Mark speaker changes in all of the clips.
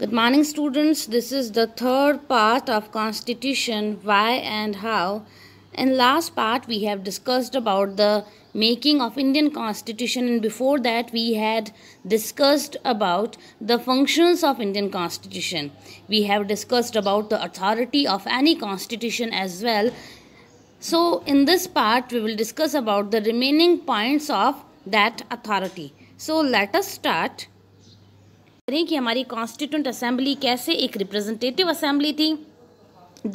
Speaker 1: Good morning students. This is the third part of constitution why and how. In last part we have discussed about the making of Indian constitution and before that we had discussed about the functions of Indian constitution. We have discussed about the authority of any constitution as well. So in this part we will discuss about the remaining points of that authority. So let us start. करें कि हमारी constituent assembly कैसे एक representative assembly थी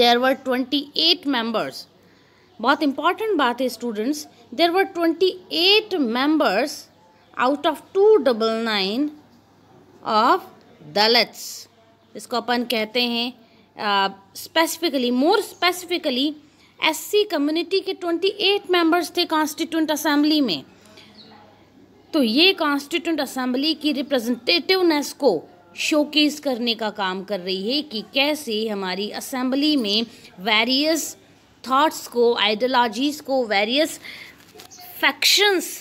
Speaker 1: there were twenty eight members बहुत इंपॉर्टेंट बात है students there were twenty eight members out of two double nine of Dalits इसको अपन कहते हैं specifically more specifically SC community के ट्वेंटी एट मेम्बर्स थे कॉन्स्टिट्यूंट असेंबली में तो ये कॉन्स्टिट्यूंट असम्बली की रिप्रेजेंटेटिवनेस को शोकेस करने का काम कर रही है कि कैसे हमारी असम्बली में वेरियस थाट्स को आइडियोलॉजीज़ को various factions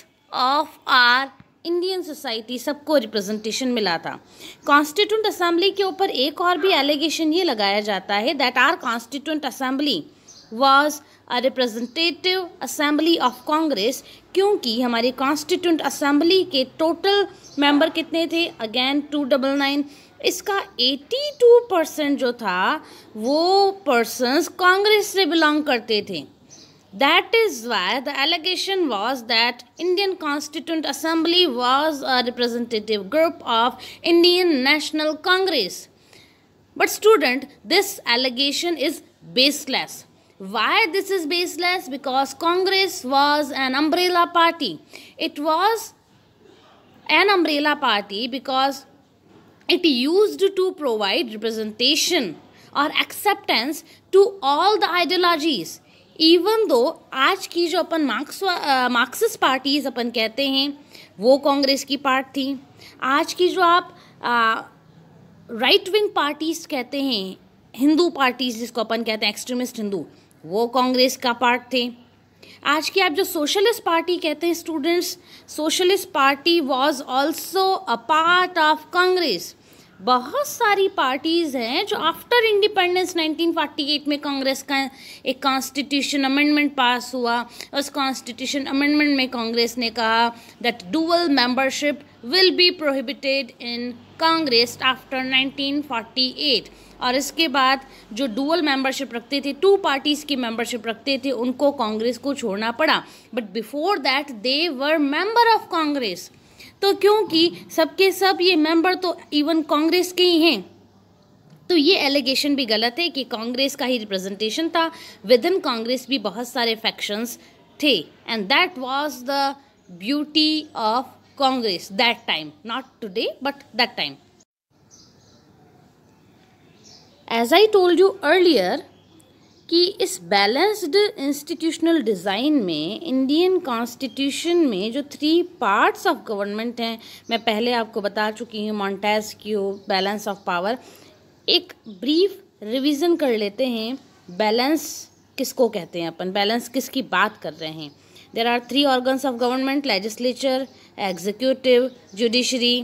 Speaker 1: of our Indian society सबको रिप्रेजेंटेशन मिला था कॉन्स्टिट्यूंट असेंबली के ऊपर एक और भी एलिगेशन ये लगाया जाता है that our constituent assembly was a representative assembly of Congress क्योंकि हमारी कॉन्स्टिट्यूंट असेंबली के टोटल मेंबर कितने थे अगेन टू डबल नाइन इसका एटी टू परसेंट जो था वो पर्सनस कांग्रेस से बिलोंग करते थे that is why the allegation was that Indian constituent assembly was a representative group of Indian National Congress but student this allegation is baseless Why this is baseless? Because Congress was an umbrella party. It was an umbrella party because it used to provide representation or acceptance to all the ideologies. Even though आज की जो अपन marxist parties apan kehte hain wo congress ki part thi aaj ki jo aap आप right wing parties कहते हैं Hindu parties जिसको अपन कहते हैं एक्सट्रीमिस्ट हिंदू वो कांग्रेस का पार्ट थे आज की आप जो सोशलिस्ट पार्टी कहते हैं students socialist party was also a part of Congress बहुत सारी पार्टीज़ हैं जो आफ्टर इंडिपेंडेंस 1948 में कांग्रेस का एक कॉन्स्टिट्यूशन अमेंडमेंट पास हुआ उस कॉन्स्टिट्यूशन अमेंडमेंट में कांग्रेस ने कहा that dual membership will be prohibited in Congress after 1948 और इसके बाद जो डुअल मेंबरशिप रखते थे टू पार्टीज़ की मेंबरशिप रखते थे उनको कांग्रेस को छोड़ना पड़ा but before that they were member of Congress तो क्योंकि सबके सब ये मेंबर तो इवन कांग्रेस के ही हैं तो ये एलिगेशन भी गलत है कि कांग्रेस का ही रिप्रेजेंटेशन था विद इन कांग्रेस भी बहुत सारे फैक्शंस थे and that was the beauty of Congress that time not today but that time as I told you earlier कि इस बैलेंस्ड इंस्टीट्यूशनल डिज़ाइन में इंडियन कॉन्स्टिट्यूशन में जो थ्री पार्ट्स ऑफ गवर्नमेंट हैं मैं पहले आपको बता चुकी हूँ Montesquieu balance of power एक ब्रीफ रिवीजन कर लेते हैं बैलेंस किसको कहते हैं अपन बैलेंस किसकी बात कर रहे हैं there are three organs of government legislature executive judiciary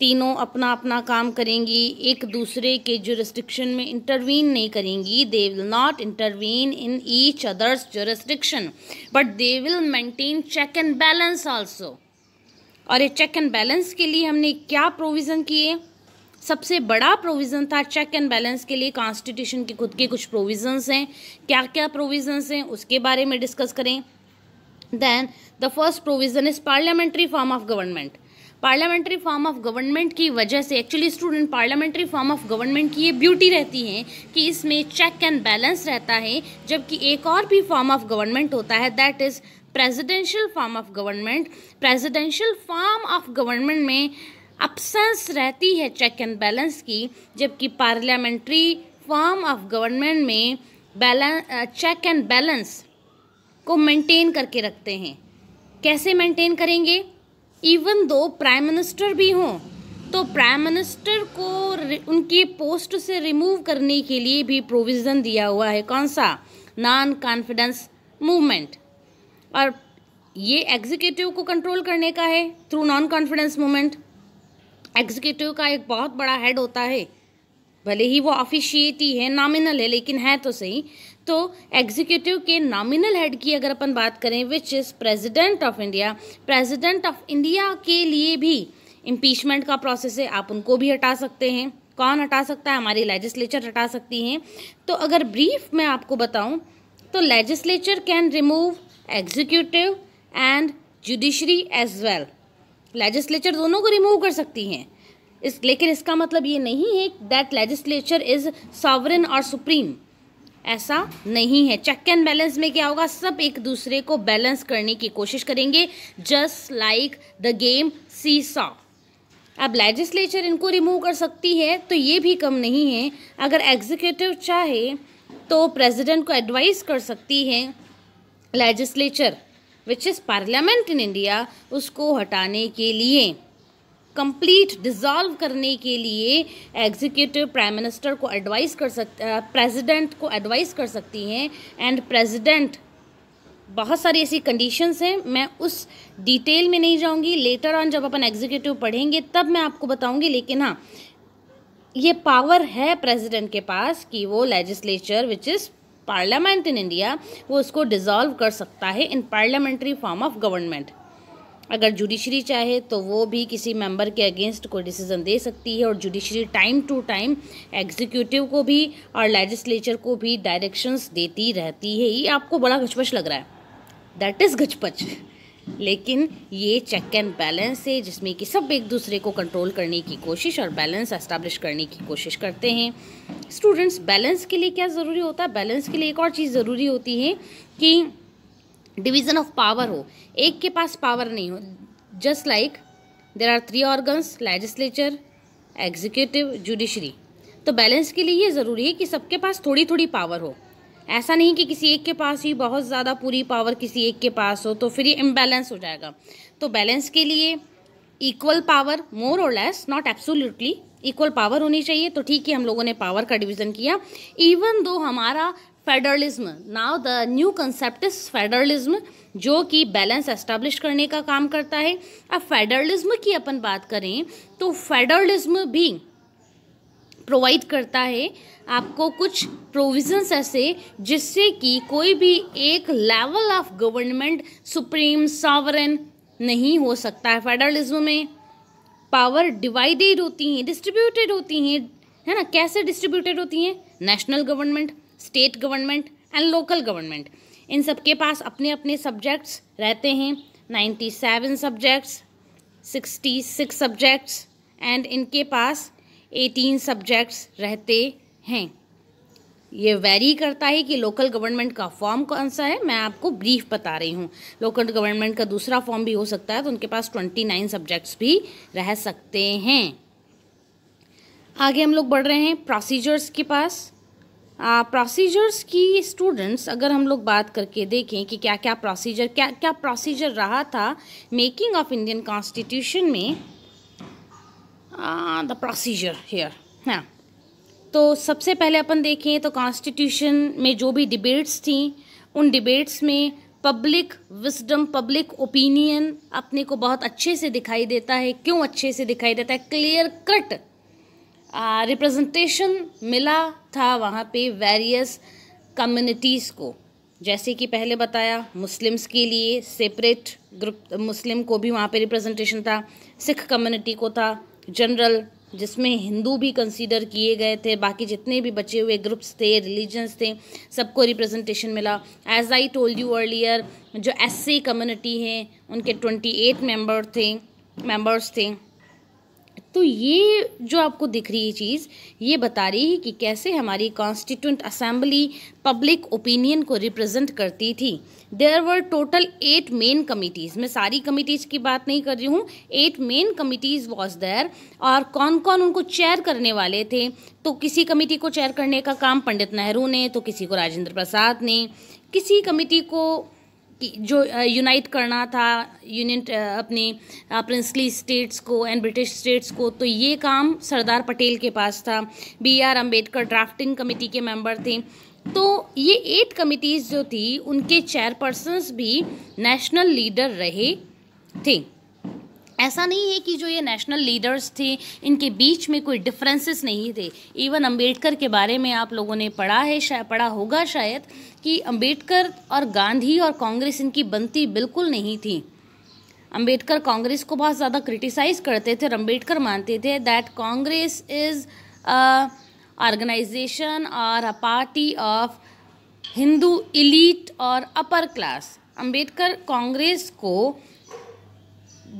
Speaker 1: तीनों अपना अपना काम करेंगी एक दूसरे के जुरिस्डिक्शन में इंटरवीन नहीं करेंगी they will not intervene in each others jurisdiction but they will maintain check and balance also और ये चेक एंड बैलेंस के लिए हमने क्या प्रोविज़न किए सबसे बड़ा प्रोविज़न था चेक एंड बैलेंस के लिए कॉन्स्टिट्यूशन के खुद के कुछ प्रोविज़न्स हैं क्या क्या प्रोविज़न्स हैं उसके बारे में डिस्कस करें then the first provision is parliamentary form of government parliamentary form of government की वजह से actually student parliamentary form of government की ये ब्यूटी रहती है कि इसमें चेक एंड बैलेंस रहता है जबकि एक और भी फॉर्म ऑफ गवर्नमेंट होता है that is presidential form of government presidential form of government में अपसेंस रहती है चेक एंड बैलेंस की जबकि पार्लियामेंट्री फॉर्म ऑफ गवर्नमेंट में बैलेंस चेक एंड बैलेंस को मेंटेन करके रखते हैं कैसे मेंटेन करेंगे इवन दो प्राइम मिनिस्टर भी हों तो प्राइम मिनिस्टर को उनकी पोस्ट से रिमूव करने के लिए भी प्रोविज़न दिया हुआ है कौन सा नॉन कॉन्फिडेंस मूवमेंट और ये एग्जीक्यूटिव को कंट्रोल करने का है through non confidence movement executive का एक बहुत बड़ा हेड होता है भले ही वो ऑफिशिएट ही है नॉमिनल है लेकिन है तो सही तो एग्जीक्यूटिव के नॉमिनल हेड की अगर अपन बात करें which is president of India president of India के लिए भी इम्पीचमेंट का प्रोसेस है आप उनको भी हटा सकते हैं कौन हटा सकता है हमारी लेजिस्लेचर हटा सकती हैं तो अगर ब्रीफ मैं आपको बताऊं तो legislature can remove executive and judiciary as well legislature दोनों को रिमूव कर सकती हैं इस लेकिन इसका मतलब ये नहीं है दैट लेजिस्लेचर इज़ सॉवरन और सुप्रीम ऐसा नहीं है चेक एंड बैलेंस में क्या होगा सब एक दूसरे को बैलेंस करने की कोशिश करेंगे just like the game seesaw अब लेजिस्लेचर इनको रिमूव कर सकती है तो ये भी कम नहीं है अगर एग्जीक्यूटिव चाहे तो प्रेसिडेंट को एडवाइस कर सकती है legislature which is parliament in India उसको हटाने के लिए कंप्लीट डिज़ॉल्व करने के लिए एग्जीक्यूटिव प्राइम मिनिस्टर को एडवाइस कर सक प्रेसिडेंट को एडवाइस कर सकती हैं एंड प्रेसिडेंट बहुत सारी ऐसी कंडीशंस हैं मैं उस डिटेल में नहीं जाऊंगी लेटर ऑन जब अपन एग्जीक्यूटिव पढ़ेंगे तब मैं आपको बताऊंगी लेकिन हाँ ये पावर है प्रेसिडेंट के पास कि वो legislature which is parliament in India वो उसको डिज़ोल्व कर सकता है in parliamentary form of government अगर जुडिशरी चाहे तो वो भी किसी मेंबर के अगेंस्ट कोई डिसीज़न दे सकती है और judiciary time to time executive को भी और लेजिस्लेचर को भी डायरेक्शंस देती रहती है ये आपको बड़ा घचपच लग रहा है दैट इज़ घचपच लेकिन ये चेक एंड बैलेंस है जिसमें कि सब एक दूसरे को कंट्रोल करने की कोशिश और बैलेंस एस्टेब्लिश करने की कोशिश करते हैं स्टूडेंट्स बैलेंस के लिए क्या ज़रूरी होता है बैलेंस के लिए एक और चीज़ ज़रूरी होती है कि डिवीजन ऑफ पावर हो एक के पास पावर नहीं हो just like there are three organs legislature executive judiciary तो बैलेंस के लिए ये ज़रूरी है कि सबके पास थोड़ी थोड़ी पावर हो ऐसा नहीं कि किसी एक के पास ही बहुत ज़्यादा पूरी पावर किसी एक के पास हो तो फिर ये इम्बैलेंस हो जाएगा तो बैलेंस के लिए equal power more or less not absolutely equal power होनी चाहिए तो ठीक है हम लोगों ने पावर का डिवीज़न किया इवन दो हमारा federalism now the new concept is federalism जो कि बैलेंस एस्टेब्लिश करने का काम करता है अब फेडरलिज्म की अपन बात करें तो फेडरलिज्म भी प्रोवाइड करता है आपको कुछ प्रोविजंस ऐसे जिससे कि कोई भी एक level of government supreme sovereign नहीं हो सकता है फेडरलिज्म में पावर डिवाइडेड होती हैं डिस्ट्रीब्यूटेड होती हैं है ना कैसे डिस्ट्रीब्यूटेड होती हैं national government state government and local government इन सब के पास अपने अपने सब्जेक्ट्स रहते हैं ninety seven subjects sixty six subjects and इनके पास एटीन सब्जेक्ट्स रहते हैं ये वेरी करता है कि लोकल गवर्नमेंट का फॉर्म कौन सा है मैं आपको ब्रीफ बता रही हूँ लोकल गवर्नमेंट का दूसरा फॉर्म भी हो सकता है तो उनके पास ट्वेंटी नाइन सब्जेक्ट्स भी रह सकते हैं आगे हम लोग बढ़ रहे हैं प्रोसीजर्स के पास प्रोसीजर्स की स्टूडेंट्स अगर हम लोग बात करके देखें कि क्या क्या प्रोसीजर क्या क्या प्रोसीजर रहा था मेकिंग ऑफ इंडियन कॉन्स्टिट्यूशन में द प्रोसीजर हेयर हाँ तो सबसे पहले अपन देखें तो कॉन्स्टिट्यूशन में जो भी डिबेट्स थी उन डिबेट्स में पब्लिक विजडम पब्लिक ओपिनियन अपने को बहुत अच्छे से दिखाई देता है क्यों अच्छे से दिखाई देता है क्लियर कट रिप्रेजेंटेशन मिला था वहाँ पे वेरियस कम्युनिटीज़ को जैसे कि पहले बताया मुस्लिम्स के लिए सेपरेट ग्रुप मुस्लिम को भी वहाँ पे रिप्रेजेंटेशन था सिख कम्युनिटी को था जनरल जिसमें हिंदू भी कंसीडर किए गए थे बाकी जितने भी बचे हुए ग्रुप्स थे रिलीजन्स थे सबको रिप्रेजेंटेशन मिला as I told you earlier जो एस कम्युनिटी है उनके ट्वेंटी एट मेम्बर थे मेम्बर्स थे तो ये जो आपको दिख रही है चीज़ ये बता रही है कि कैसे हमारी कॉन्स्टिट्यूंट असेंबली पब्लिक ओपिनियन को रिप्रेजेंट करती थी there were total eight main committees मैं सारी कमिटीज़ की बात नहीं कर रही हूँ eight main committees was there और कौन कौन उनको चेयर करने वाले थे तो किसी कमेटी को चेयर करने का काम पंडित नेहरू ने तो किसी को राजेंद्र प्रसाद ने किसी कमिटी को कि जो यूनाइट करना था यूनियन अपने प्रिंसली स्टेट्स को एंड ब्रिटिश स्टेट्स को तो ये काम सरदार पटेल के पास था B R Ambedkar drafting committee के मेंबर थे तो ये एट कमिटीज़ जो थी उनके चेयरपर्सन्स भी नेशनल लीडर रहे थे ऐसा नहीं है कि जो ये नेशनल लीडर्स थे इनके बीच में कोई डिफरेंसेस नहीं थे इवन अंबेडकर के बारे में आप लोगों ने पढ़ा है शायद पढ़ा होगा शायद कि अंबेडकर और गांधी और कांग्रेस इनकी बनती बिल्कुल नहीं थी अंबेडकर कांग्रेस को बहुत ज़्यादा क्रिटिसाइज़ करते थे और अम्बेडकर मानते थे दैट कांग्रेस इज़ ऑर्गेनाइजेशन और a party of Hindu elite और अपर क्लास अंबेडकर कांग्रेस को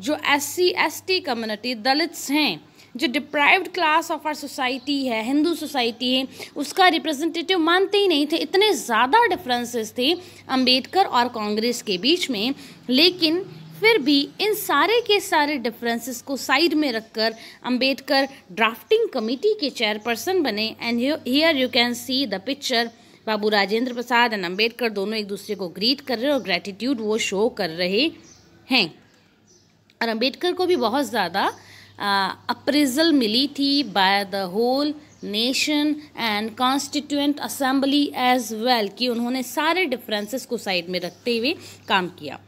Speaker 1: जो S C S T community Dalits हैं जो deprived class of our society है हिंदू सोसाइटी है उसका रिप्रेजेंटेटिव मानते ही नहीं थे इतने ज़्यादा डिफरेंसेस थे अंबेडकर और कांग्रेस के बीच में लेकिन फिर भी इन सारे के सारे डिफरेंसेस को साइड में रखकर अंबेडकर ड्राफ्टिंग कमेटी के चेयरपर्सन बने and here you can see the picture Babu Rajendra Prasad and Ambedkar दोनों एक दूसरे को ग्रीट कर रहे और ग्रेटिट्यूड वो शो कर रहे हैं और अम्बेडकर को भी बहुत ज़्यादा अप्रेजल मिली थी by the whole nation and constituent assembly as well कि उन्होंने सारे डिफरेंसेस को साइड में रखते हुए काम किया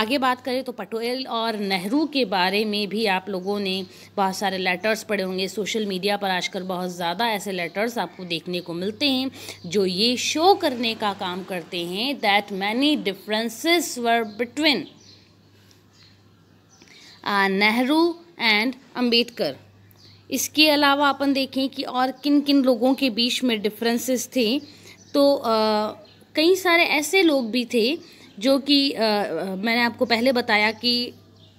Speaker 1: आगे बात करें तो पटोल और नेहरू के बारे में भी आप लोगों ने बहुत सारे लेटर्स पढ़े होंगे सोशल मीडिया पर आजकल बहुत ज़्यादा ऐसे लेटर्स आपको देखने को मिलते हैं जो ये शो करने का काम करते हैं that many differences were between Nehru and Ambedkar इसके अलावा अपन देखें कि और किन किन लोगों के बीच में डिफरेंसेस थे तो कई सारे ऐसे लोग भी थे जो कि मैंने आपको पहले बताया कि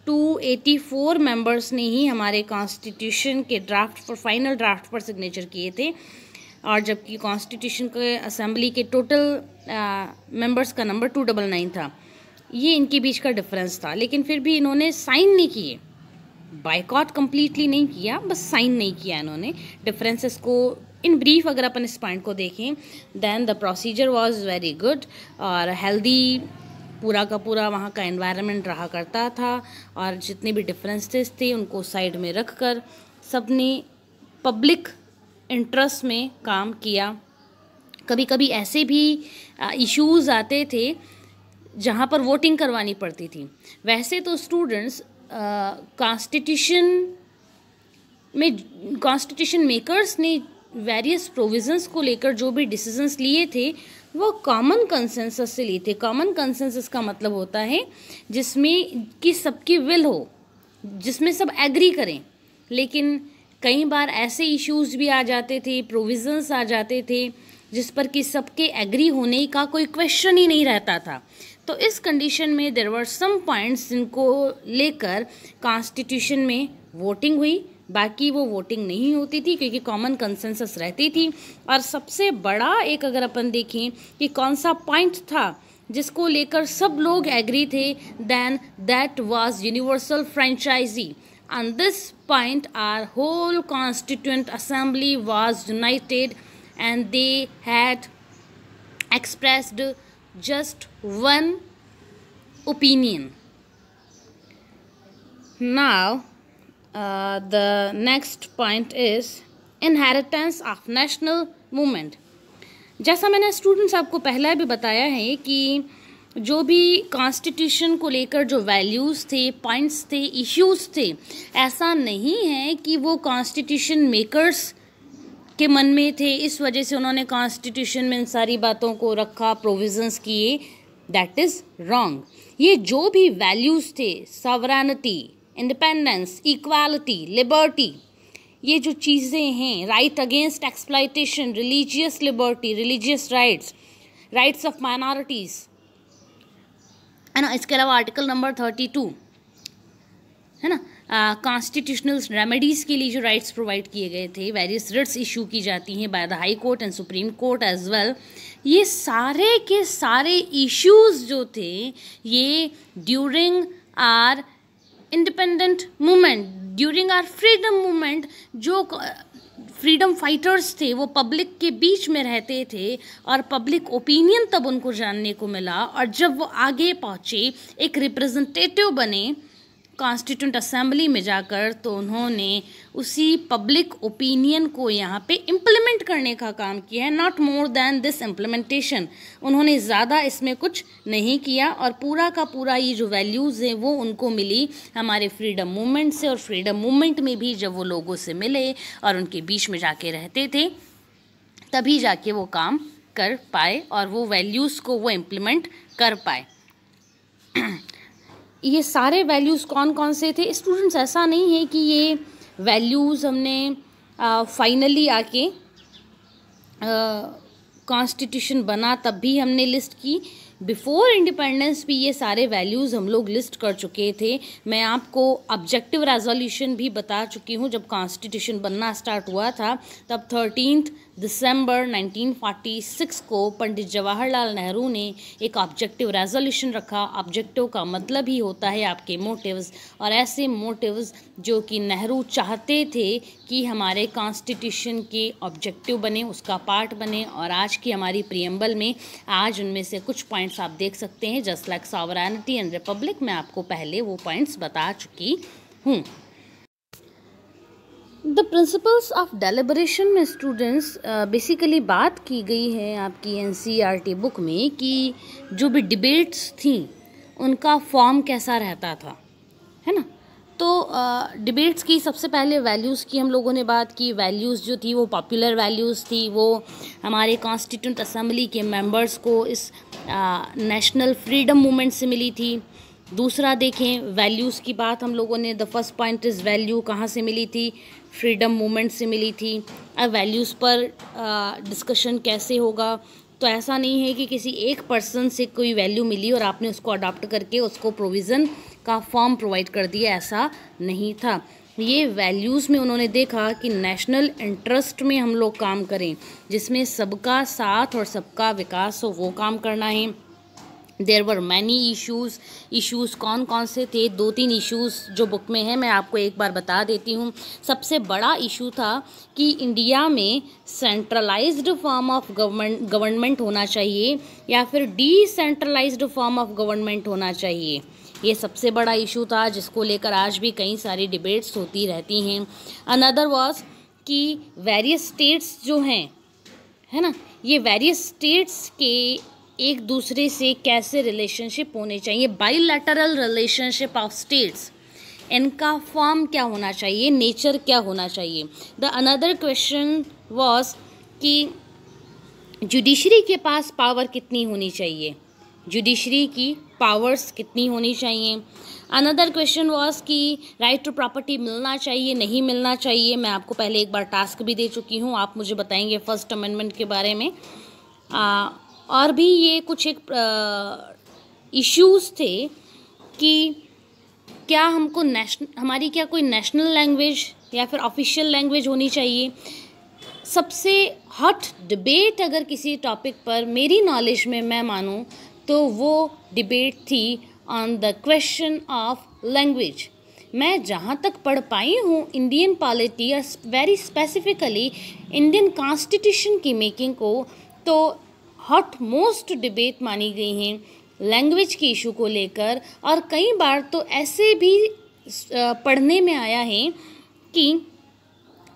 Speaker 1: 284 मेंबर्स ने ही हमारे कॉन्स्टिट्यूशन के ड्राफ्ट पर फाइनल ड्राफ्ट पर सिग्नेचर किए थे और जबकि कॉन्स्टिट्यूशन के असेंबली के टोटल मेंबर्स का नंबर टू डबल नाइन था ये इनके बीच का डिफरेंस था लेकिन फिर भी इन्होंने साइन नहीं किए बाइकआउट कम्प्लीटली नहीं किया बस साइन नहीं किया इन्होंने डिफरेंसेस को इन ब्रीफ अगर अपन इस पॉइंट को देखें then the procedure was very good और हेल्दी पूरा का पूरा वहाँ का इन्वायरमेंट रहा करता था और जितने भी डिफरेंसेस थे उनको साइड में रख कर सब ने पब्लिक इंटरेस्ट में काम किया कभी कभी ऐसे भी इश्यूज़ आते थे जहाँ पर वोटिंग करवानी पड़ती थी वैसे तो स्टूडेंट्स कॉन्स्टिट्यूशन में कॉन्स्टिट्यूशन मेकर्स ने वेरियस प्रोविजंस को लेकर जो भी डिसीजंस लिए थे वो कॉमन कंसेंसस से लिए थे कॉमन कंसेंसस का मतलब होता है जिसमें कि सबकी विल हो जिसमें सब एग्री करें लेकिन कई बार ऐसे इश्यूज भी आ जाते थे प्रोविजंस आ जाते थे जिस पर कि सबके एग्री होने का कोई क्वेश्चन ही नहीं रहता था तो इस कंडीशन में देर वर सम पॉइंट्स जिनको लेकर कॉन्स्टिट्यूशन में वोटिंग हुई बाकी वो वोटिंग नहीं होती थी क्योंकि कॉमन कंसेंसस रहती थी और सबसे बड़ा एक अगर अपन देखें कि कौन सा पॉइंट था जिसको लेकर सब लोग एग्री थे then that was universal franchise on this point our whole constituent assembly was united and they had expressed just one opinion. Now, uh, the next point is inheritance of national movement. जैसा मैंने students आपको पहला भी बताया है कि जो भी कॉन्स्टिट्यूशन को लेकर जो वैल्यूज़ थे पॉइंट्स थे इश्यूज थे ऐसा नहीं है कि वो कॉन्स्टिट्यूशन मेकर्स के मन में थे इस वजह से उन्होंने कॉन्स्टिट्यूशन में इन सारी बातों को रखा प्रोविजंस किए दैट इज़ रॉन्ग ये जो भी वैल्यूज़ थे सवरानती इंडिपेंडेंस इक्वालिटी लिबर्टी ये जो चीज़ें हैं right against exploitation religious liberty religious rights rights of minorities है ना इसके अलावा आर्टिकल नंबर थर्टी टू है ना कॉन्स्टिट्यूशनल रेमेडीज़ के लिए जो राइट्स प्रोवाइड किए गए थे वेरियस रिट्स इशू की जाती हैं by the high court and supreme court as well ये सारे के सारे इश्यूज जो थे ये during our independent movement during our freedom movement जो फ्रीडम फाइटर्स थे वो पब्लिक के बीच में रहते थे और पब्लिक ओपिनियन तब उनको जानने को मिला और जब वो आगे पहुँचे एक रिप्रेजेंटेटिव बने कॉन्स्टिट्यूंट असेंबली में जाकर तो उन्होंने उसी पब्लिक ओपिनियन को यहाँ पे इम्प्लीमेंट करने का काम किया है not more than this implementation उन्होंने ज़्यादा इसमें कुछ नहीं किया और पूरा का पूरा ये जो वैल्यूज़ हैं वो उनको मिली हमारे फ्रीडम मूवमेंट से और फ्रीडम मूवमेंट में भी जब वो लोगों से मिले और उनके बीच में जाके रहते थे तभी जाके वो काम कर पाए और वो वैल्यूज़ को वो इम्प्लीमेंट कर पाए ये सारे वैल्यूज़ कौन कौन से थे स्टूडेंट्स ऐसा नहीं है कि ये वैल्यूज़ हमने फाइनली आके कॉन्स्टिट्यूशन बना तब भी हमने लिस्ट की बिफोर इंडिपेंडेंस भी ये सारे वैल्यूज़ हम लोग लिस्ट कर चुके थे मैं आपको ऑब्जेक्टिव रेजोल्यूशन भी बता चुकी हूँ जब कॉन्स्टिट्यूशन बनना स्टार्ट हुआ था तब थर्टीनथ दिसंबर 1946 को पंडित जवाहरलाल नेहरू ने एक ऑब्जेक्टिव रेजोल्यूशन रखा ऑब्जेक्टिव का मतलब ही होता है आपके मोटिव्स और ऐसे मोटिव्स जो कि नेहरू चाहते थे कि हमारे कॉन्स्टिट्यूशन के ऑब्जेक्टिव बने उसका पार्ट बने और आज की हमारी प्रियम्बल में आज उनमें से कुछ पॉइंट्स आप देख सकते हैं just like sovereignty and republic मैं आपको पहले वो पॉइंट्स बता चुकी हूँ द प्रिंसिपल्स ऑफ डेलिब्रेशन में स्टूडेंट्स बेसिकली बात की गई है आपकी एन बुक e में कि जो भी डिबेट्स थी उनका फॉर्म कैसा रहता था है ना तो डिबेट्स uh, की सबसे पहले वैल्यूज़ की हम लोगों ने बात की वैल्यूज़ जो थी वो पॉपुलर वैल्यूज़ थी वो हमारे कॉन्स्टिट्यूंट असम्बली के मेंबर्स को इस नेशनल फ्रीडम मूवमेंट से मिली थी दूसरा देखें वैल्यूज़ की बात हम लोगों ने the first point is value कहाँ से मिली थी फ्रीडम मूवमेंट से मिली थी वैल्यूज़ पर डिस्कशन कैसे होगा तो ऐसा नहीं है कि किसी एक पर्सन से कोई वैल्यू मिली और आपने उसको अडॉप्ट करके उसको प्रोविज़न का फॉर्म प्रोवाइड कर दिया ऐसा नहीं था ये वैल्यूज़ में उन्होंने देखा कि नेशनल इंटरेस्ट में हम लोग काम करें जिसमें सबका साथ और सबका विकास हो वो काम करना है there were many issues issues कौन कौन से थे दो तीन इशूज़ जो बुक में हैं मैं आपको एक बार बता देती हूँ सबसे बड़ा इशू था कि इंडिया में centralise form of government government होना चाहिए या फिर डिसेंट्रलाइज्ड फॉर्म ऑफ गवर्नमेंट होना चाहिए ये सबसे बड़ा इशू था जिसको लेकर आज भी कई सारी डिबेट्स होती रहती हैं अनदर वॉज कि वेरियस स्टेट्स जो हैं है ना ये वेरियस स्टेट्स के एक दूसरे से कैसे रिलेशनशिप होने चाहिए बाइलैटरल रिलेशनशिप ऑफ स्टेट्स इनका फॉर्म क्या होना चाहिए नेचर क्या होना चाहिए द अनदर क्वेश्चन वॉज कि जुडिशरी के पास पावर कितनी होनी चाहिए जुडिशरी की पावर्स कितनी होनी चाहिए अनदर क्वेश्चन वॉज कि राइट टू प्रॉपर्टी मिलना चाहिए नहीं मिलना चाहिए मैं आपको पहले एक बार टास्क भी दे चुकी हूँ आप मुझे बताएंगे फर्स्ट अमेंडमेंट के बारे में और भी ये कुछ एक इश्यूज थे कि क्या हमको नेशन हमारी क्या कोई नेशनल लैंग्वेज या फिर ऑफिशियल लैंग्वेज होनी चाहिए सबसे हॉट डिबेट अगर किसी टॉपिक पर मेरी नॉलेज में मैं मानूँ तो वो डिबेट थी on the question of language मैं जहाँ तक पढ़ पाई हूँ इंडियन पॉलिटी या वेरी स्पेसिफिकली इंडियन कॉन्स्टिट्यूशन की मेकिंग को तो हॉट मोस्ट डिबेट मानी गई हैं लैंग्वेज के इशू को लेकर और कई बार तो ऐसे भी पढ़ने में आया है कि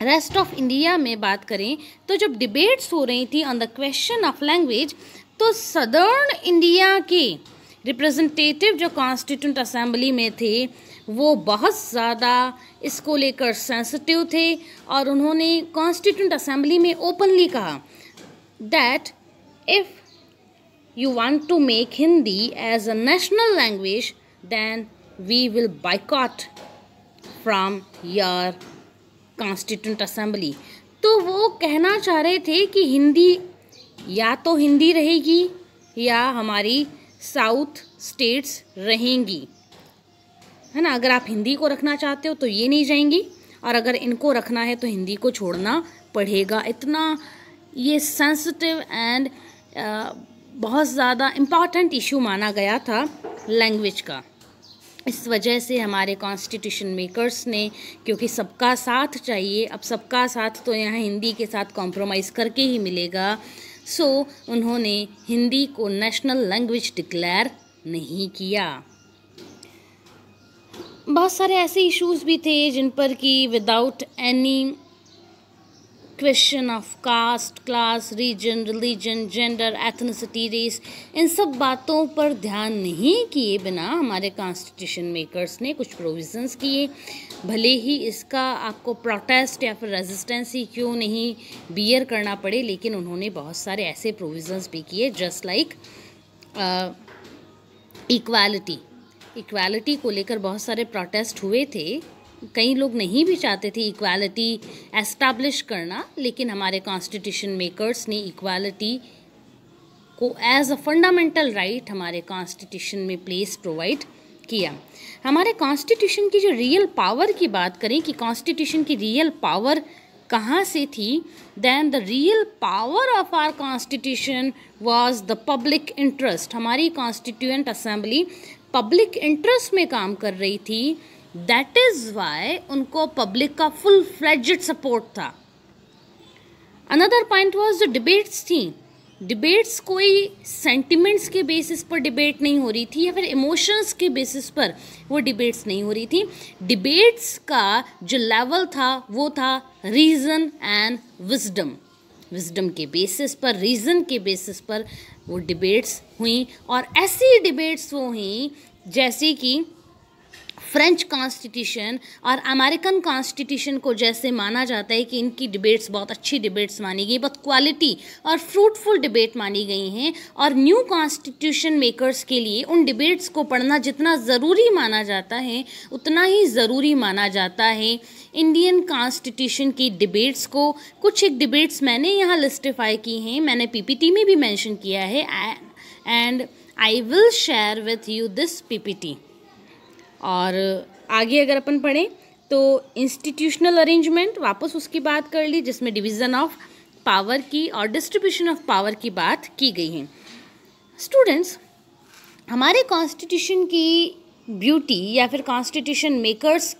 Speaker 1: रेस्ट ऑफ इंडिया में बात करें तो जब डिबेट्स हो रही थी on the question of language तो सदर्न इंडिया के रिप्रेजेंटेटिव जो कॉन्स्टिट्यूंट असेंबली में थे वो बहुत ज़्यादा इसको लेकर सेंसिटिव थे और उन्होंने कॉन्स्टिट्यूंट असेंबली में ओपनली कहा that if you want to make Hindi as a national language, then we will boycott from your constituent assembly. तो वो कहना चाह रहे थे कि हिंदी या तो हिंदी रहेगी या हमारी साउथ स्टेट्स रहेंगी है ना अगर आप हिंदी को रखना चाहते हो तो ये नहीं जाएंगी और अगर इनको रखना है तो हिंदी को छोड़ना पड़ेगा इतना ये सेंसिटिव एंड बहुत ज़्यादा इम्पॉर्टेंट इशू माना गया था लैंग्वेज का इस वजह से हमारे कॉन्स्टिट्यूशन मेकर्स ने क्योंकि सबका साथ चाहिए अब सबका साथ तो यहाँ हिंदी के साथ कॉम्प्रोमाइज़ करके ही मिलेगा सो so, उन्होंने हिंदी को नेशनल लैंग्वेज डिक्लेयर नहीं किया बहुत सारे ऐसे इश्यूज भी थे जिन पर कि without any question of caste class region religion gender ethnicity race इन सब बातों पर ध्यान नहीं किए बिना हमारे कॉन्स्टिट्यूशन मेकर्स ने कुछ प्रोविजंस किए भले ही इसका आपको प्रोटेस्ट या फिर रेजिस्टेंस ही क्यों नहीं बियर करना पड़े लेकिन उन्होंने बहुत सारे ऐसे प्रोविजंस भी किए जस्ट लाइक इक्वालिटी इक्वालिटी को लेकर बहुत सारे प्रोटेस्ट हुए थे कई लोग नहीं भी चाहते थे इक्वालिटी एस्टैब्लिश करना लेकिन हमारे कॉन्स्टिट्यूशन मेकर्स ने इक्वालिटी को एज अ फंडामेंटल राइट हमारे कॉन्स्टिट्यूशन में प्लेस प्रोवाइड किया हमारे कॉन्स्टिट्यूशन की जो रियल पावर की बात करें कि कॉन्स्टिट्यूशन की रियल पावर कहाँ से थी then the real power of our constitution was the public interest हमारी कॉन्स्टिट्यूंट असेंबली पब्लिक इंटरेस्ट में काम कर रही थी दैट इज़ वाई उनको पब्लिक का फुल फ्लैज सपोर्ट था अनदर पॉइंट वॉज जो डिबेट्स थी डिबेट्स कोई सेंटिमेंट्स के बेसिस पर डिबेट नहीं हो रही थी या फिर इमोशंस के बेसिस पर वो डिबेट्स नहीं हो रही थी डिबेट्स का जो लेवल था वो था रीज़न एंड विजडम विजडम के बेसिस पर रीज़न के बेसिस पर वो डिबेट्स हुई और ऐसी डिबेट्स वो हुई जैसे कि फ्रेंच कॉन्स्टिट्यूशन और अमेरिकन कॉन्स्टिट्यूशन को जैसे माना जाता है कि इनकी डिबेट्स बहुत अच्छी डिबेट्स मानी गई बहुत क्वालिटी और फ्रूटफुल डिबेट मानी गई हैं और न्यू कॉन्स्टिट्यूशन मेकर्स के लिए उन डिबेट्स को पढ़ना जितना ज़रूरी माना जाता है उतना ही ज़रूरी माना जाता है इंडियन कॉन्स्टिट्यूशन की डिबेट्स को कुछ एक डिबेट्स मैंने यहाँ लिस्टिफाई की हैं मैंने पीपीटी में भी मेंशन किया है and I will share with you this PPT और आगे अगर अपन पढ़ें तो इंस्टीट्यूशनल अरेंजमेंट वापस उसकी बात कर ली जिसमें डिवीज़न ऑफ पावर की और डिस्ट्रीब्यूशन ऑफ पावर की बात की गई है स्टूडेंट्स हमारे कॉन्स्टिट्यूशन की ब्यूटी या फिर कॉन्स्टिट्यूशन मेकर्स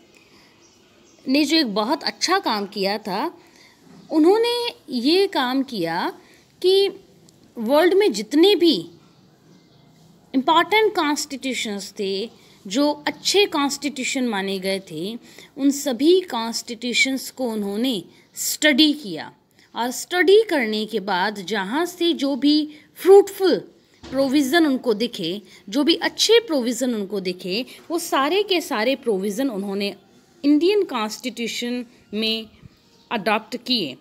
Speaker 1: ने जो एक बहुत अच्छा काम किया था उन्होंने ये काम किया कि वर्ल्ड में जितने भी इम्पॉर्टेंट कॉन्स्टिट्यूशंस थे जो अच्छे कॉन्स्टिट्यूशन माने गए थे उन सभी कॉन्स्टिट्यूशंस को उन्होंने स्टडी किया और स्टडी करने के बाद जहाँ से जो भी फ्रूटफुल प्रोविज़न उनको दिखे जो भी अच्छे प्रोविज़न उनको दिखे वो सारे के सारे प्रोविज़न उन्होंने इंडियन कॉन्स्टिट्यूशन में अडॉप्ट किए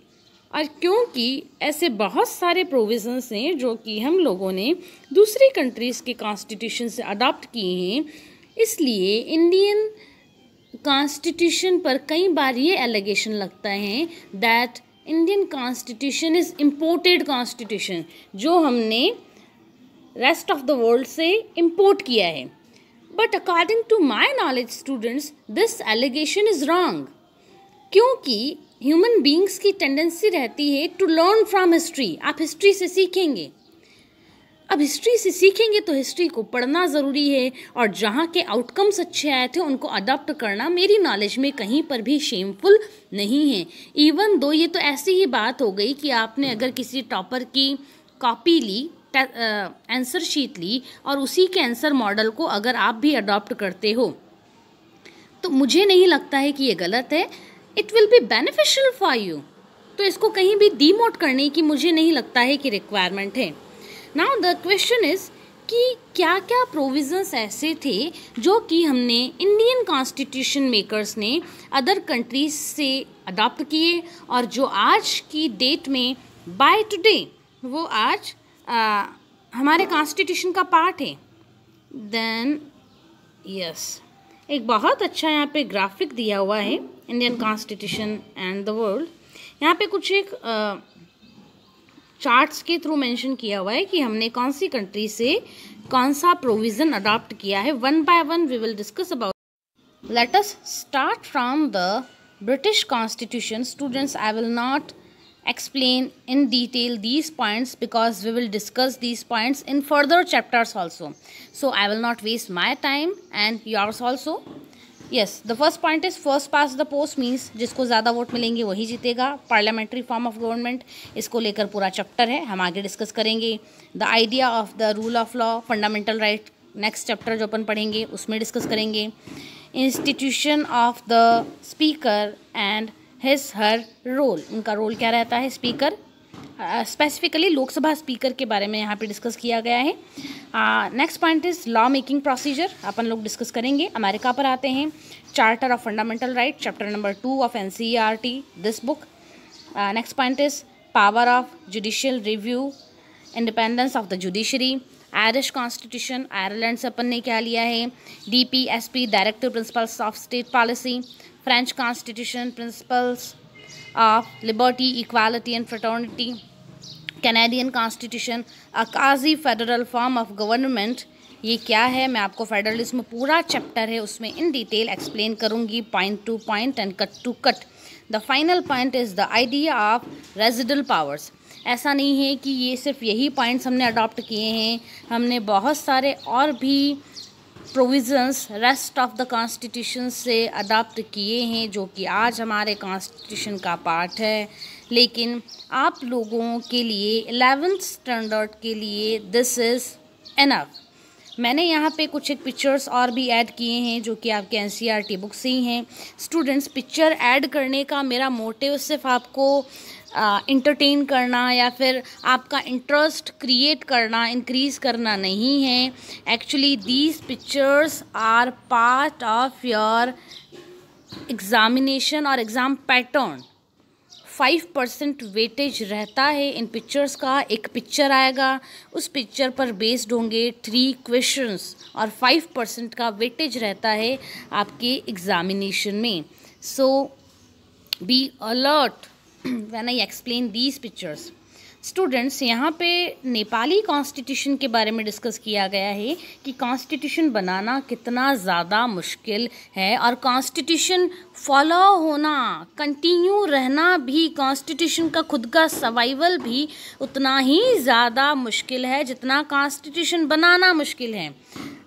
Speaker 1: और क्योंकि ऐसे बहुत सारे प्रोविज़न्स हैं जो कि हम लोगों ने दूसरी कंट्रीज़ के कॉन्स्टिट्यूशन से अडॉप्ट किए हैं इसलिए इंडियन कॉन्स्टिट्यूशन पर कई बार ये एलिगेशन लगता है that Indian constitution is imported constitution जो हमने रेस्ट ऑफ द वर्ल्ड से इम्पोर्ट किया है but according to my knowledge students this allegation is wrong क्योंकि ह्यूमन बींग्स की टेंडेंसी रहती है टू लर्न फ्रॉम हिस्ट्री आप हिस्ट्री से सीखेंगे अब हिस्ट्री से सीखेंगे तो हिस्ट्री को पढ़ना ज़रूरी है और जहाँ के आउटकम्स अच्छे आए थे उनको अडॉप्ट करना मेरी नॉलेज में कहीं पर भी शेमफुल नहीं है इवन दो ये तो ऐसी ही बात हो गई कि आपने अगर किसी टॉपर की कॉपी ली आंसर शीट ली और उसी के आंसर मॉडल को अगर आप भी अडॉप्ट करते हो तो मुझे नहीं लगता है कि ये गलत है it will be beneficial for you तो इसको कहीं भी डीमोट करने की मुझे नहीं लगता है कि रिक्वायरमेंट है नाउ द क्वेश्चन इज़ कि क्या क्या प्रोविजंस ऐसे थे जो कि हमने इंडियन कॉन्स्टिट्यूशन मेकर्स ने अदर कंट्रीज से अडॉप्ट किए और जो आज की डेट में बाय टुडे वो आज आ, हमारे कॉन्स्टिट्यूशन का पार्ट है देन यस yes. एक बहुत अच्छा यहाँ पे ग्राफिक दिया हुआ है Indian constitution and the world यहाँ पे कुछ एक आ, चार्ट्स के थ्रू मेंशन किया हुआ है कि हमने कौन सी कंट्री से कौन सा प्रोविजन अडॉप्ट किया है one by one we will discuss about let us start from the British constitution students I will not explain in detail these points because we will discuss these points in further chapters also so I will not waste my time and yours also yes the first point is first past the post means जिसको ज़्यादा vote मिलेंगे वही जीतेगा parliamentary form of government इसको लेकर पूरा chapter है हम आगे डिस्कस करेंगे the idea of the rule of law fundamental right next chapter जो अपन पढ़ेंगे उसमें डिस्कस करेंगे institution of the speaker and his her role उनका रोल क्या रहता है स्पीकर स्पेसिफिकली लोकसभा स्पीकर के बारे में यहाँ पे डिस्कस किया गया है next point is law making procedure अपन लोग डिस्कस करेंगे अमेरिका पर आते हैं charter of fundamental right chapter number two of an this book next point is power of judicial review independence of the judiciary Irish constitution Ireland से अपन ने क्या लिया है D P S P directive principles of state policy French constitution principles of liberty equality and fraternity Canadian constitution a quasi federal form of government ये क्या है मैं आपको फेडरलिज्म पूरा चैप्टर है उसमें इन डिटेल एक्सप्लेन करूँगी point to point and cut to cut the final point is the idea of residual powers ऐसा नहीं है कि ये सिर्फ यही पॉइंट्स हमने अडॉप्ट किए हैं हमने बहुत सारे और भी provisions rest of the constitution से अडाप्ट किए हैं जो कि आज हमारे कॉन्स्टिट्यूशन का पार्ट है लेकिन आप लोगों के लिए एलेवेंथ स्टैंडर्ड के लिए दिस इज़ एनफ मैंने यहाँ पे कुछ एक पिक्चर्स और भी ऐड किए हैं जो कि आपके एन सी बुक से ही हैं स्टूडेंट्स पिक्चर ऐड करने का मेरा मोटिव सिर्फ आपको इंटरटेन करना या फिर आपका इंटरेस्ट क्रिएट करना इंक्रीज़ करना नहीं है actually these pictures are part of your examination और exam pattern five percent weightage रहता है इन पिक्चर्स का एक पिक्चर आएगा उस पिक्चर पर बेस्ड होंगे थ्री क्वेश्चंस और फाइव परसेंट का वेटेज रहता है आपके एग्ज़ामिनेशन में so be alert when I explain these pictures students यहाँ पे नेपाली कॉन्स्टिट्यूशन के बारे में डिस्कस किया गया है कि कॉन्स्टिट्यूशन बनाना कितना ज़्यादा मुश्किल है और कॉन्स्टिट्यूशन फॉलो होना कंटिन्यू रहना भी कॉन्स्टिट्यूशन का खुद का सर्वाइवल भी उतना ही ज़्यादा मुश्किल है जितना कॉन्स्टिट्यूशन बनाना मुश्किल है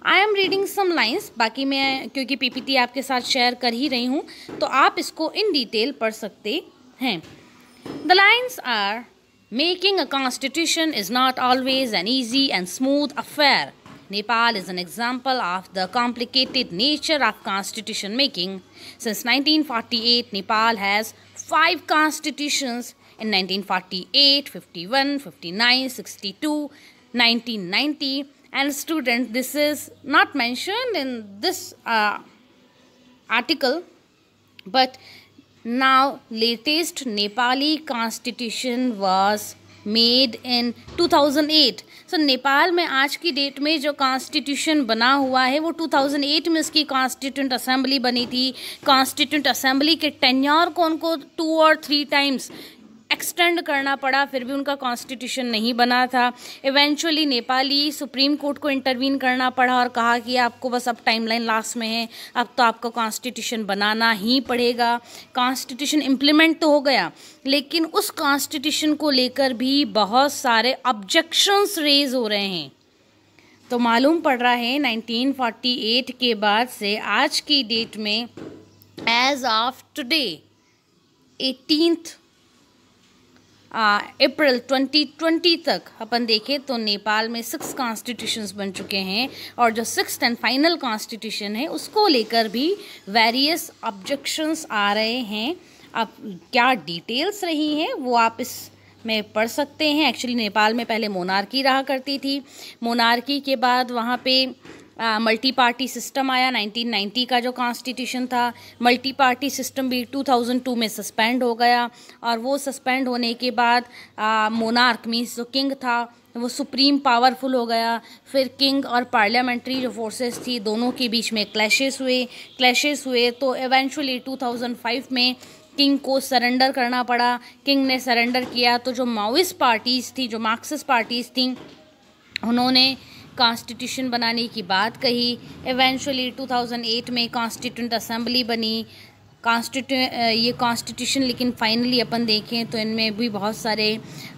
Speaker 1: I am reading some lines बाकी मैं क्योंकि पी आपके साथ शेयर कर ही रही हूँ तो आप इसको इन डिटेल पढ़ सकते हैं The lines are Making a constitution is not always an easy and smooth affair. Nepal is an example of the complicated nature of constitution making. Since 1948, Nepal has five constitutions in 1948, 51, 59, 62, 1990. And students, this is not mentioned in this uh, article, but Now, latest Nepali constitution was made in 2008 so so, Nepal में आज की date में जो constitution बना हुआ है वो 2008 में उसकी कॉन्स्टिट्यूंट असेंबली बनी थी कॉन्स्टिट्यूंट असेंबली के टेन्योर को उनको टू और थ्री टाइम्स एक्सटेंड करना पड़ा फिर भी उनका कॉन्स्टिट्यूशन नहीं बना था इवेंचुअली नेपाली सुप्रीम कोर्ट को इंटरवीन करना पड़ा और कहा कि आपको बस अब टाइमलाइन लास्ट में है अब तो आपको कॉन्स्टिट्यूशन बनाना ही पड़ेगा कॉन्स्टिट्यूशन इम्प्लीमेंट तो हो गया लेकिन उस कॉन्स्टिट्यूशन को लेकर भी बहुत सारे ऑब्जेक्शंस रेज हो रहे हैं तो मालूम पड़ रहा है 1948 के बाद से आज की डेट में as of today eighteenth April 2020 तक अपन देखें तो नेपाल में सिक्स कॉन्स्टिट्यूशंस बन चुके हैं और जो सिक्स एंड फाइनल कॉन्स्टिट्यूशन है उसको लेकर भी वेरियस ऑब्जेक्शंस आ रहे हैं अब क्या डिटेल्स रही हैं वो आप इस में पढ़ सकते हैं एक्चुअली नेपाल में पहले मोनार्की रहा करती थी मोनार्की के बाद वहाँ पे मल्टी पार्टी सिस्टम आया 1990 का जो कॉन्स्टिट्यूशन था मल्टी पार्टी सिस्टम भी 2002 में सस्पेंड हो गया और वो सस्पेंड होने के बाद मोनार्क मीन्स जो किंग था वो सुप्रीम पावरफुल हो गया फिर किंग और पार्लियामेंट्री जो फोर्सेस थी दोनों के बीच में क्लैशेस हुए क्लैशेस हुए तो एवेंचुअली 2005 में किंग को सरेंडर करना पड़ा किंग ने सरेंडर किया तो जो माओस्ट पार्टीज़ थी जो मार्क्सिस पार्टीज़ थी उन्होंने कॉन्स्टिट्यूशन बनाने की बात कही एवेंचुअली 2008 में कॉन्स्टिट्यूंट असम्बली बनी कॉन्स्टिट्यू ये कॉन्स्टिट्यूशन लेकिन फाइनली अपन देखें तो इनमें भी बहुत सारे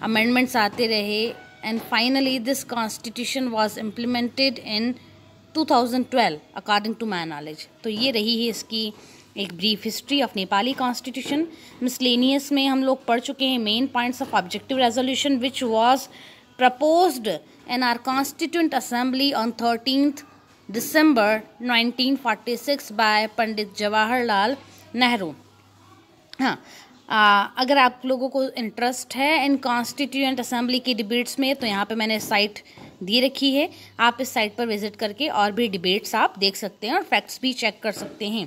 Speaker 1: अमेंडमेंट्स आते रहे and finally this constitution was implemented in 2012 according to my knowledge तो ये रही है इसकी एक brief history of Nepali constitution miscellaneous में हम लोग पढ़ चुके हैं main points of objective resolution which was proposed in our Constituent Assembly on 13th December 1946 by Pandit Jawaharlal Nehru. हाँ आ, अगर आप लोगों को इंटरेस्ट है इन कॉन्स्टिट्यूंट असेंबली की डिबेट्स में तो यहाँ पे मैंने साइट दी रखी है आप इस साइट पर विजिट करके और भी डिबेट्स आप देख सकते हैं और फैक्ट्स भी चेक कर सकते हैं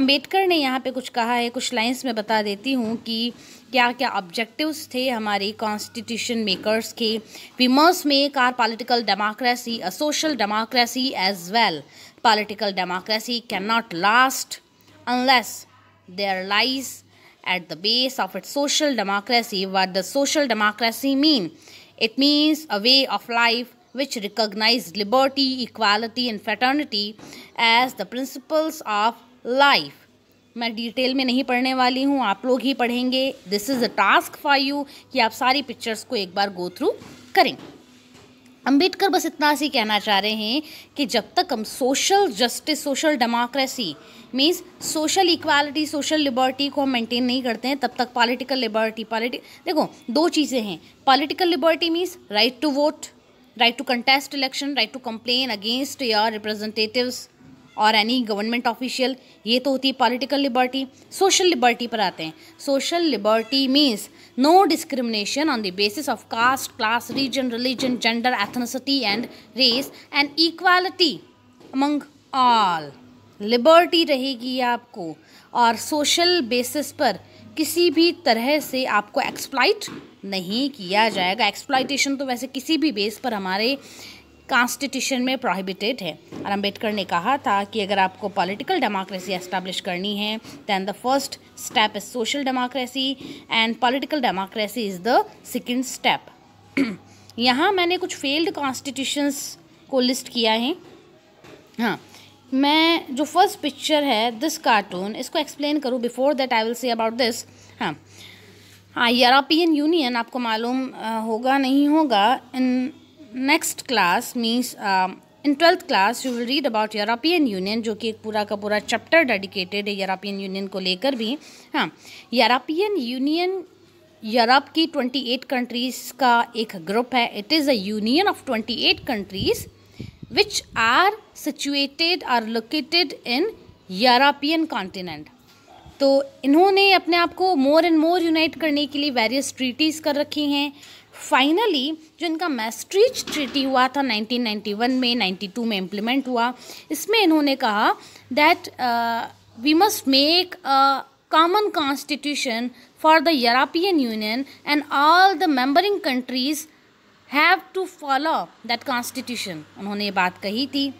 Speaker 1: अम्बेडकर ने यहाँ पे कुछ कहा है कुछ लाइंस में बता देती हूँ कि क्या क्या ऑब्जेक्टिव्स थे हमारे कॉन्स्टिट्यूशन मेकर्स के we make our political democracy a social democracy as well political democracy can not last unless there lies at the base of it social democracy what social democracy mean it it a way of life which recognized liberty, equality and fraternity as the principles of life. मैं detail में नहीं पढ़ने वाली हूँ आप लोग ही पढ़ेंगे this is a task for you कि आप सारी पिक्चर्स को एक बार गो थ्रू करें अम्बेडकर बस इतना सी कहना चाह रहे हैं कि जब तक हम social justice social democracy means social equality social liberty को हम मेंटेन नहीं करते हैं तब तक पॉलिटिकल लिबर्टी पॉलिटिक देखो दो चीज़ें हैं political liberty means right to vote right to contest election right to complain against your representative और एनी गवर्नमेंट ऑफिशियल ये तो होती है पॉलिटिकल लिबर्टी सोशल लिबर्टी पर आते हैं social liberty means no discrimination on the basis of caste class region religion gender ethnicity and race and equality among all liberty रहेगी आपको और सोशल बेसिस पर किसी भी तरह से आपको एक्सप्लाइट नहीं किया जाएगा एक्सप्लाइटेशन तो वैसे किसी भी बेस पर हमारे कॉन्स्टिट्यूशन में प्रोहिबिटेड है और अम्बेडकर ने कहा था कि अगर आपको पॉलिटिकल डेमोक्रेसी एस्टेब्लिश करनी है then the first step is social democracy and political democracy is the second step यहाँ मैंने कुछ फेल्ड कॉन्स्टिट्यूशंस को लिस्ट किया है हाँ मैं जो फर्स्ट पिक्चर है दिस कार्टून इसको एक्सप्लेन करूँ before that I will say about this हाँ हाँ यूरोपियन यूनियन आपको मालूम होगा नहीं होगा in next class means in twelfth class you will read about European Union जो कि एक पूरा का पूरा चैप्टर डेडिकेटेड है यूरोपियन यूनियन को लेकर भी हाँ यूरोपियन यूनियन यूरोप की 28 कंट्रीज़ का एक ग्रुप है it is a union of 28 countries which are situated are located in European continent तो इन्होंने अपने आप को मोर एंड मोर यूनाइट करने के लिए वेरियस ट्रीटीज़ कर रखी हैं फाइनली जो इनका मैस्ट्रीच ट्रीटी हुआ था 1991 में 92 में इम्प्लीमेंट हुआ इसमें इन्होंने कहा that we must make a common constitution for the European Union and all the membering countries have to follow that constitution उन्होंने ये बात कही थी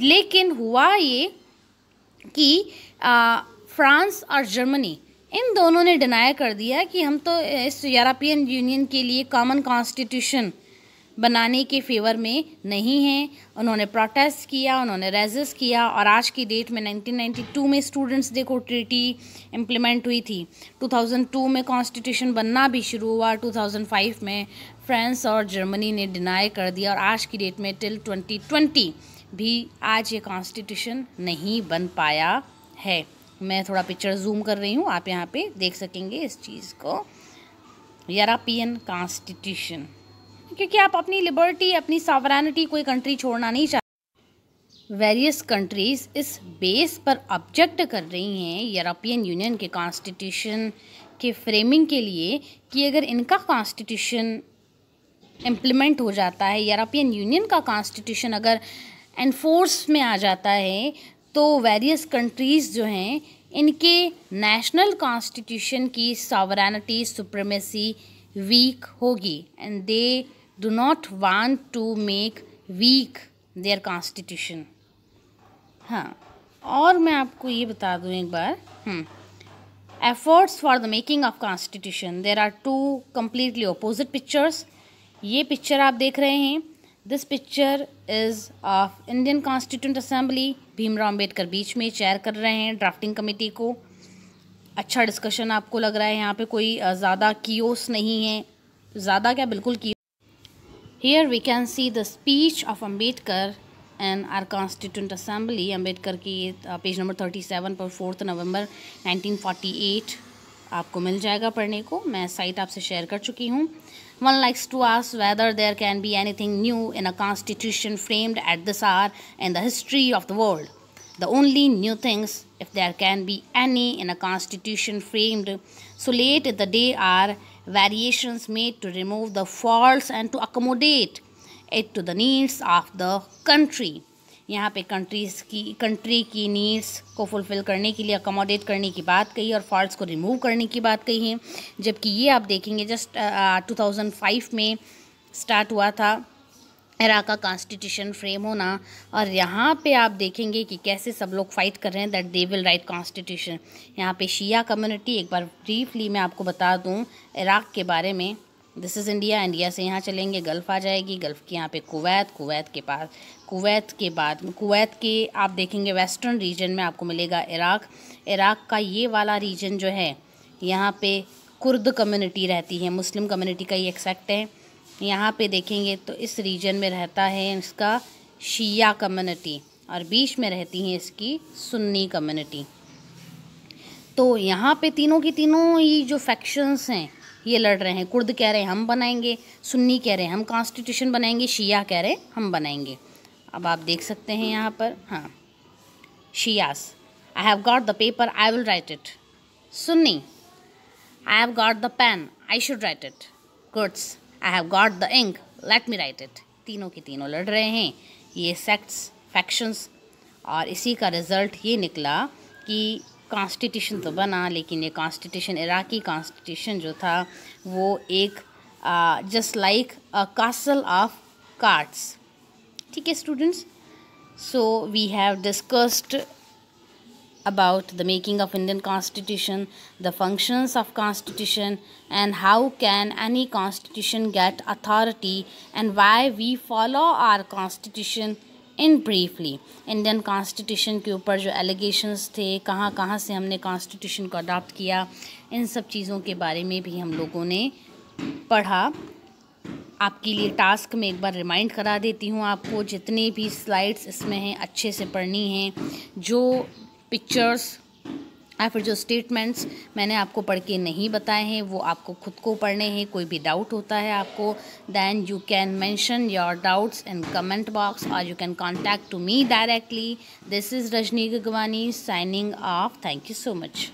Speaker 1: लेकिन हुआ ये कि uh, फ्रांस और जर्मनी इन दोनों ने डिनाई कर दिया कि हम तो इस यूरोपियन यूनियन के लिए कॉमन कॉन्स्टिट्यूशन बनाने के फेवर में नहीं हैं उन्होंने प्रोटेस्ट किया उन्होंने रेजिस्ट किया और आज की डेट में 1992 में स्टूडेंट्स डे को ट्रीटी इम्प्लीमेंट हुई थी 2002 में कॉन्स्टिट्यूशन बनना भी शुरू हुआ 2005 में फ्रांस और जर्मनी ने डिनाई कर दिया और आज की डेट में टिल 2020 भी आज ये कॉन्स्टिट्यूशन नहीं बन पाया है मैं थोड़ा पिक्चर जूम कर रही हूँ आप यहाँ पे देख सकेंगे इस चीज़ को यूरोपियन कॉन्स्टिट्यूशन क्योंकि आप अपनी लिबर्टी अपनी सावरानिटी कोई कंट्री छोड़ना नहीं चाहते वेरियस कंट्रीज़ इस बेस पर ऑब्जेक्ट कर रही हैं यूरोपियन यूनियन के कॉन्स्टिट्यूशन के फ्रेमिंग के लिए कि अगर इनका कॉन्स्टिट्यूशन इम्प्लीमेंट हो जाता है यूरोपियन यूनियन का कॉन्स्टिट्यूशन अगर एनफोर्स में आ जाता है तो वेरियस कंट्रीज़ जो हैं इनके नेशनल कॉन्स्टिट्यूशन की सॉवरानिटी सुप्रीमेसी वीक होगी and they do not want to make weak their constitution हाँ और मैं आपको ये बता दूँ एक बार efforts for the making of constitution there are two completely opposite pictures ये पिक्चर आप देख रहे हैं this picture is of Indian constituent assembly Bhimrao Ambedkar बीच में चेयर कर रहे हैं ड्राफ्टिंग कमेटी को अच्छा डिस्कशन आपको लग रहा है यहाँ पे कोई ज़्यादा कियोस नहीं है ज़्यादा क्या बिल्कुल की here we can see the speech of Ambedkar and our constituent assembly Ambedkar की पेज नंबर थर्टी सेवन पर फोर्थ नवंबर एट आपको मिल जाएगा पढ़ने को मैं साइट आपसे शेयर कर चुकी हूँ One likes to ask whether there can be anything new in a constitution framed at this hour in the history of the world. The only new things, if there can be any, in a constitution framed so late in the day are variations made to remove the faults and to accommodate it to the needs of the country. यहाँ पे countries की country की needs को fulfil करने के लिए accommodate करने की बात कही और फॉल्ट को रिमूव करने की बात कही है जबकि ये आप देखेंगे जस्ट टू थाउजेंड फाइव में स्टार्ट हुआ था इराक का कॉन्स्टिट्यूशन फ्रेम होना और यहाँ पे आप देखेंगे कि कैसे सब लोग फाइट कर रहे हैं that they will write constitution यहाँ पे शिया कम्युनिटी एक बार ब्रीफली मैं आपको बता दूँ इराक के बारे में दिस इज़ इंडिया इंडिया से यहाँ चलेंगे गल्फ़ आ जाएगी गल्फ़ के यहाँ पे कुवैत कुवैत के पास कुवैत के बाद कुवैत के आप देखेंगे वेस्टर्न रीजन में आपको मिलेगा इराक इराक का ये वाला रीजन जो है यहाँ पे कुर्द कम्युनिटी रहती है मुस्लिम कम्युनिटी का ये एक्सेक्ट है यहाँ पे देखेंगे तो इस रीजन में रहता है इसका शिया कम्युनिटी और बीच में रहती हैं इसकी सुन्नी कम्युनिटी तो यहाँ पे तीनों की तीनों ही जो फैक्शंस हैं ये लड़ रहे हैं कुर्द कह रहे हैं हम बनाएंगे सुन्नी कह रहे हैं हम कॉन्स्टिट्यूशन बनाएंगे शिया कह रहे हैं हम बनाएंगे अब आप देख सकते हैं यहाँ पर हाँ Shias I have got the paper I will write it Sunni I have got the pen I should write it Kurds I have got the ink let me write it तीनों के तीनों लड़ रहे हैं ये सेक्ट्स फैक्शंस और इसी का रिज़ल्ट ये निकला कि कॉन्स्टिट्यूशन तो बना लेकिन ये कॉन्स्टिट्यूशन इराकी कॉन्स्टिट्यूशन जो था वो एक just like a castle of cards ठीक है students so we have discussed about the making of Indian constitution the functions of constitution and how can any constitution get authority and why we follow our constitution in briefly Indian constitution के ऊपर जो allegations थे कहाँ कहाँ से हमने constitution को adopt किया इन सब चीज़ों के बारे में भी हम लोगों ने पढ़ा आपके लिए टास्क में एक बार रिमाइंड करा देती हूँ आपको जितने भी स्लाइड्स इसमें हैं अच्छे से पढ़नी हैं जो पिक्चर्स या हाँ, फिर जो स्टेटमेंट्स मैंने आपको पढ़ के नहीं बताए हैं वो आपको खुद को पढ़ने हैं कोई भी डाउट होता है आपको then you can mention your doubts in comment box और you can contact to me directly this is Rajni Gagwani signing off thank you so much